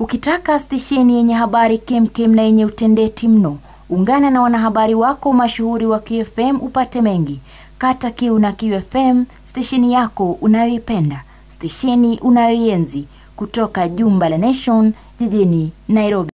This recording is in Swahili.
Ukitaka stesheni yenye habari kemkem na yenye utendeti mno, ungana na wanahabari wako mashuhuri wa QFM upate mengi. Kata kiu na QFM, stesheni yako unayoipenda, stesheni unayoienzi, kutoka jumba la Nation jijini Nairobi.